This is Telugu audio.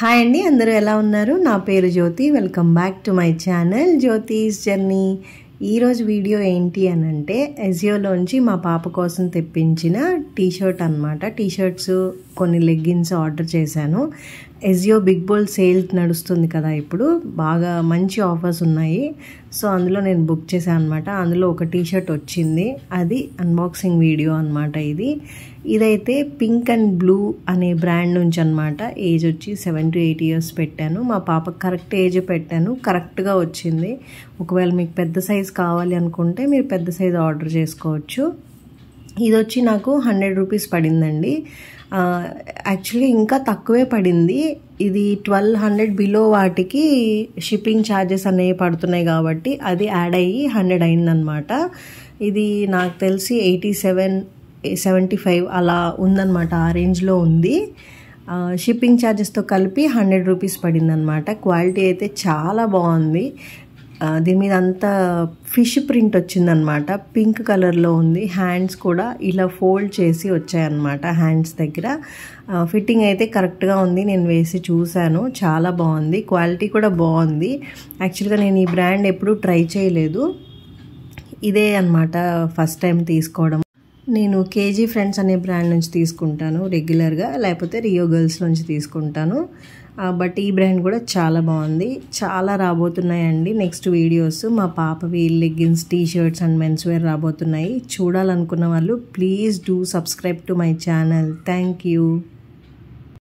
హాయ్ అండి అందరూ ఎలా ఉన్నారు నా పేరు Jyothi welcome back to my channel Jyothi's journey ఈరోజు వీడియో ఏంటి అని అంటే ఎజియోలోంచి మా పాప కోసం తెప్పించిన టీషర్ట్ అనమాట టీషర్ట్స్ కొన్ని లెగ్గిన్స్ ఆర్డర్ చేశాను ఎజియో బిగ్ బోల్ సేల్ నడుస్తుంది కదా ఇప్పుడు బాగా మంచి ఆఫర్స్ ఉన్నాయి సో అందులో నేను బుక్ చేశాను అనమాట అందులో ఒక టీషర్ట్ వచ్చింది అది అన్బాక్సింగ్ వీడియో అనమాట ఇది ఇదైతే పింక్ అండ్ బ్లూ అనే బ్రాండ్ నుంచి అనమాట ఏజ్ వచ్చి సెవెన్ టు ఎయిట్ ఇయర్స్ పెట్టాను మా పాప కరెక్ట్ ఏజ్ పెట్టాను కరెక్ట్గా వచ్చింది ఒకవేళ మీకు పెద్ద సైజ్ సైజ్ కావాలి అనుకుంటే మీరు పెద్ద సైజ్ ఆర్డర్ చేసుకోవచ్చు ఇది వచ్చి నాకు హండ్రెడ్ రూపీస్ పడిందండి యాక్చువల్లీ ఇంకా తక్కువే పడింది ఇది ట్వెల్వ్ హండ్రెడ్ బిలో వాటికి షిప్పింగ్ ఛార్జెస్ అనేవి పడుతున్నాయి కాబట్టి అది యాడ్ అయ్యి హండ్రెడ్ అయిందనమాట ఇది నాకు తెలిసి ఎయిటీ సెవెన్ సెవెంటీ ఫైవ్ అలా ఉందన్నమాట ఆ రేంజ్లో ఉంది షిప్పింగ్ ఛార్జెస్తో కలిపి హండ్రెడ్ రూపీస్ పడిందనమాట క్వాలిటీ అయితే చాలా బాగుంది దీని మీద అంతా ఫిష్ ప్రింట్ వచ్చిందనమాట పింక్ కలర్లో ఉంది హ్యాండ్స్ కూడా ఇలా ఫోల్డ్ చేసి వచ్చాయన్నమాట హ్యాండ్స్ దగ్గర ఫిట్టింగ్ అయితే కరెక్ట్గా ఉంది నేను వేసి చూశాను చాలా బాగుంది క్వాలిటీ కూడా బాగుంది యాక్చువల్గా నేను ఈ బ్రాండ్ ఎప్పుడూ ట్రై చేయలేదు ఇదే అనమాట ఫస్ట్ టైం తీసుకోవడం నేను కేజీ ఫ్రెండ్స్ అనే బ్రాండ్ నుంచి తీసుకుంటాను రెగ్యులర్గా లేకపోతే రియో గర్ల్స్ నుంచి తీసుకుంటాను బట్ ఈ బ్రాండ్ కూడా చాలా బాగుంది చాలా రాబోతున్నాయండి నెక్స్ట్ వీడియోస్ మా పాపవి leggings T-shirts and men's wear రాబోతున్నాయి చూడాలనుకున్న వాళ్ళు please do subscribe to my channel thank you